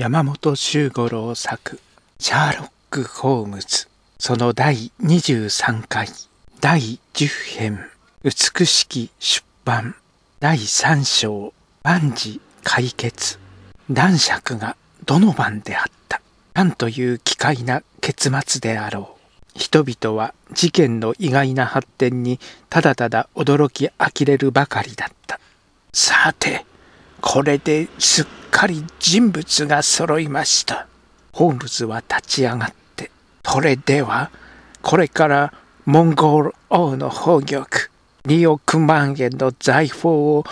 山本周五郎作「シャーロック・ホームズ」その第23回第10編「美しき出版」第3章「万事解決」男爵がどの番であったなんという奇怪な結末であろう人々は事件の意外な発展にただただ驚き呆れるばかりだったさてこれですっかり人物が揃いました。ホームズは立ち上がって、これでは、これからモンゴル王の宝玉2億万円の財宝を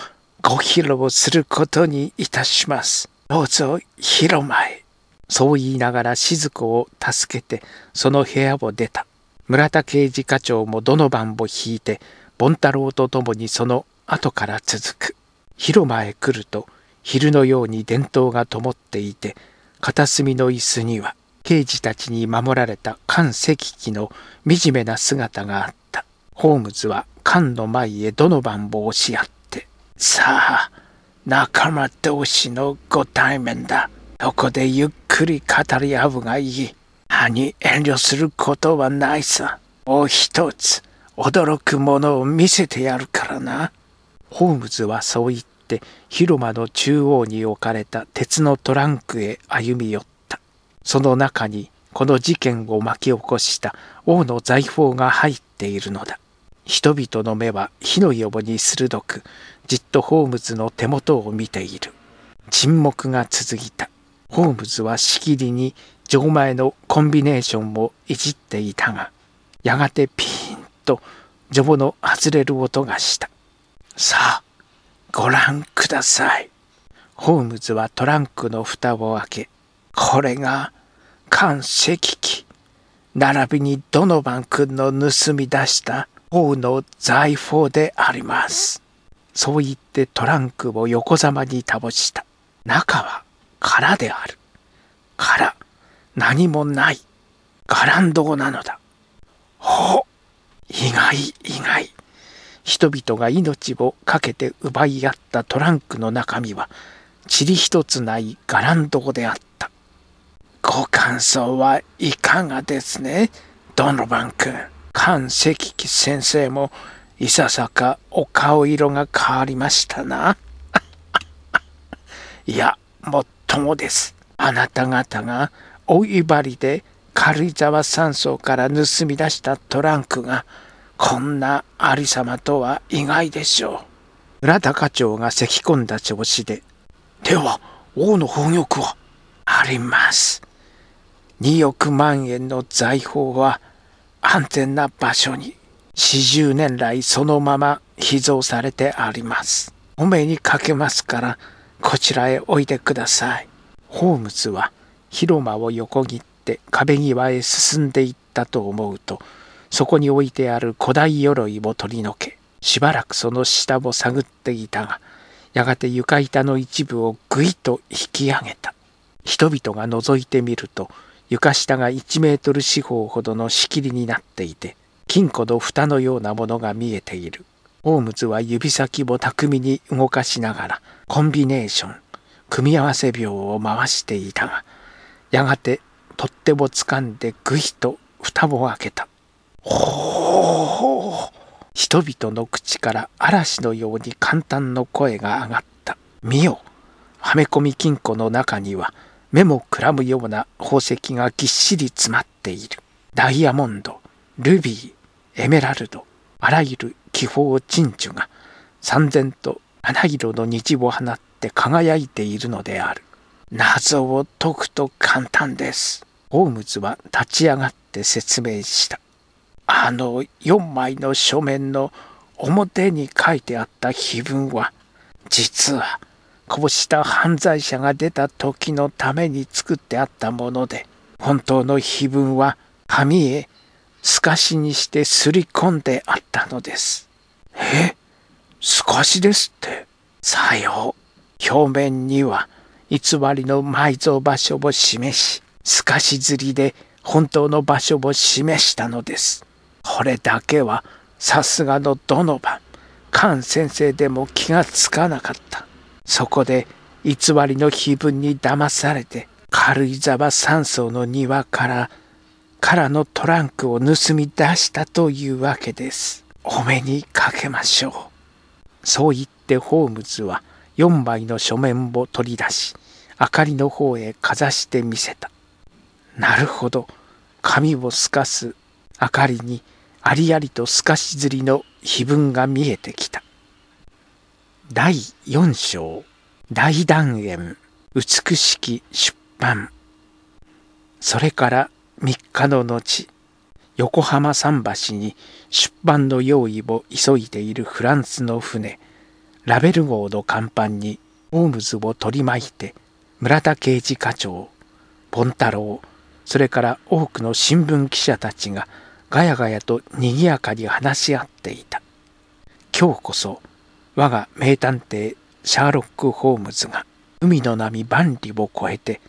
ご披露することにいたします。どうぞ広間へ。そう言いながら静子を助けてその部屋を出た。村田刑事課長もどの番を引いて、ボンタロウと共にその後から続く。広間へ来ると、昼のように伝統が灯っていて片隅の椅子には刑事たちに守られた菅石機の惨めな姿があったホームズは菅の前へどの番を押し合って「さあ仲間同士のご対面だどこでゆっくり語り合うがいい歯に遠慮することはないさもう一つ驚くものを見せてやるからな」ホームズはそう言っって広間の中央に置かれた鉄のトランクへ歩み寄ったその中にこの事件を巻き起こした王の財宝が入っているのだ人々の目は火の横に鋭くじっとホームズの手元を見ている沈黙が続いたホームズはしきりに錠前のコンビネーションをいじっていたがやがてピーンと序母の外れる音がしたさあご覧ください。ホームズはトランクの蓋を開け、これが関石器、並びにドノバン君の盗み出した王の財宝であります。そう言ってトランクを横ざまに倒した。中は空である。空、何もない。ガランドなのだ。ほう、意外意外。人々が命を懸けて奪い合ったトランクの中身は塵一つないガランドであったご感想はいかがですねドノバン君関関先生もいささかお顔色が変わりましたないやもっともですあなた方が追いばりで軽井沢山荘から盗み出したトランクがこんな有様とは意外でしょう。村田課長が咳き込んだ調子で。では、王の本欲はあります。2億万円の財宝は安全な場所に40年来そのまま秘蔵されてあります。お目にかけますからこちらへおいでください。ホームズは広間を横切って壁際へ進んでいったと思うとそこに置いてある古代鎧を取り除けしばらくその下を探っていたがやがて床板の一部をぐいと引き上げた人々が覗いてみると床下が1メートル四方ほどの仕切りになっていて金庫の蓋のようなものが見えているホームズは指先を巧みに動かしながらコンビネーション組み合わせ秒を回していたがやがて取っ手をつかんでぐいと蓋を開けたほう人々の口から嵐のように簡単の声が上がった。見よはめ込み金庫の中には目もくらむような宝石がぎっしり詰まっている。ダイヤモンド、ルビー、エメラルド、あらゆる気泡鎮守が三千と花色の虹を放って輝いているのである。謎を解くと簡単です。ホームズは立ち上がって説明した。あの4枚の書面の表に書いてあった碑文は実はこうした犯罪者が出た時のために作ってあったもので本当の碑文は紙へ透かしにしてすり込んであったのです。え透かしですってさよう表面には偽りの埋蔵場所を示し透かし釣りで本当の場所を示したのです。これだけはさすがのどのバン先生でも気がつかなかったそこで偽りの碑文に騙されて軽井沢山荘の庭からからのトランクを盗み出したというわけですお目にかけましょうそう言ってホームズは4枚の書面を取り出し明かりの方へかざしてみせたなるほど髪を透かす明かりに「ありありと透かし釣りの碑文が見えてきた第4章大断円美しき出版それから3日の後横浜桟橋に出版の用意を急いでいるフランスの船ラベル号の甲板にホームズを取り巻いて村田刑事課長ポン太郎それから多くの新聞記者たちがガヤガヤと賑やかに話し合っていた。今日こそ、我が名探偵シャーロック・ホームズが海の波万里を越えて、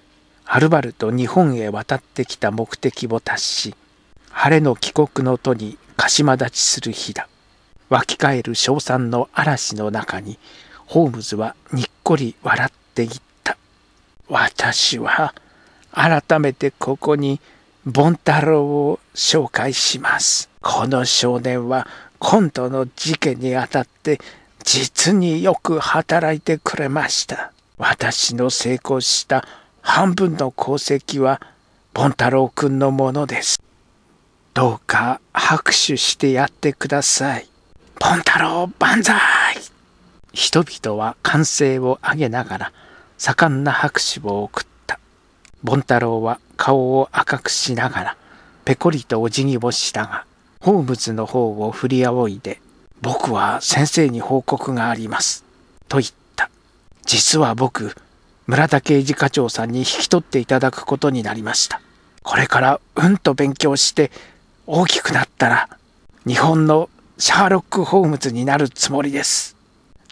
はるばると日本へ渡ってきた目的を達し、晴れの帰国の途に鹿島立ちする日だ。湧き返る称賛の嵐の中に、ホームズはにっこり笑っていった。私は、改めてここにボン太郎を紹介します。この少年はコントの事件にあたって実によく働いてくれました。私の成功した半分の功績はボン太郎くんのものです。どうか拍手してやってください。ボン太郎万歳人々は歓声を上げながら盛んな拍手を送っボンタロウは顔を赤くしながら、ぺこりとお辞儀をしたが、ホームズの方を振り仰いで、僕は先生に報告があります。と言った。実は僕、村田刑事課長さんに引き取っていただくことになりました。これからうんと勉強して、大きくなったら、日本のシャーロック・ホームズになるつもりです。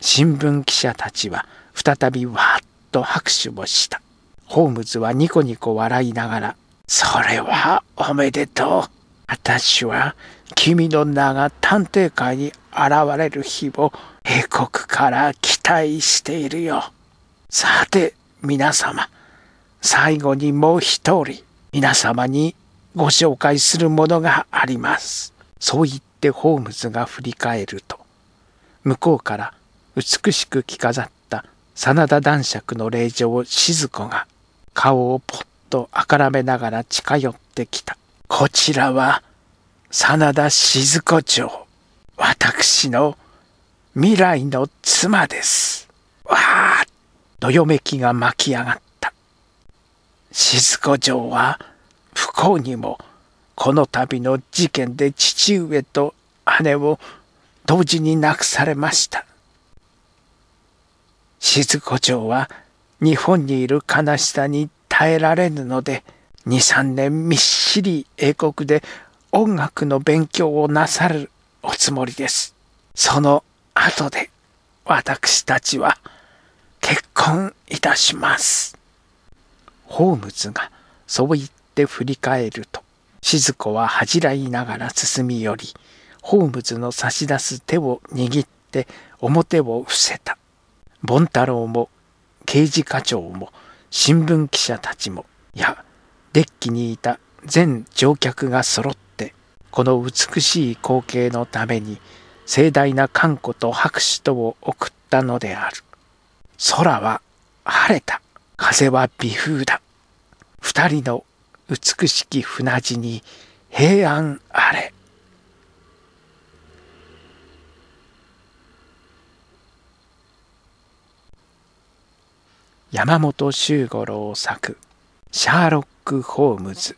新聞記者たちは再びわーっと拍手をした。ホームズはニコニコ笑いながら、それはおめでとう。私は君の名が探偵会に現れる日を英国から期待しているよ。さて皆様、最後にもう一人、皆様にご紹介するものがあります。そう言ってホームズが振り返ると、向こうから美しく着飾った真田男爵の令嬢静子が顔をぽっとあからめながら近寄ってきた。こちらは、真田静子町。私の未来の妻です。わあどよめきが巻き上がった。静子城は、不幸にも、この度の事件で父上と姉を同時に亡くされました。静子城は日本にいる悲しさに耐えられぬので23年みっしり英国で音楽の勉強をなさるおつもりです。その後で私たちは結婚いたします。ホームズがそう言って振り返ると静子は恥じらいながら進み寄りホームズの差し出す手を握って表を伏せた。ボン太郎も刑事課長も新聞記者たちもいやデッキにいた全乗客が揃ってこの美しい光景のために盛大な歓呼と拍手とを送ったのである空は晴れた風は微風だ二人の美しき船路に平安あれ山本周五郎作「シャーロック・ホームズ」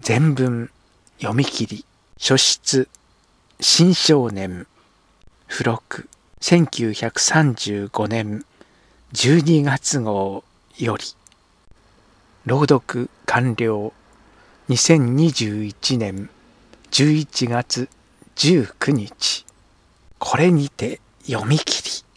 全文読み切り書室新少年付録1935年12月号より朗読完了2021年11月19日これにて読み切り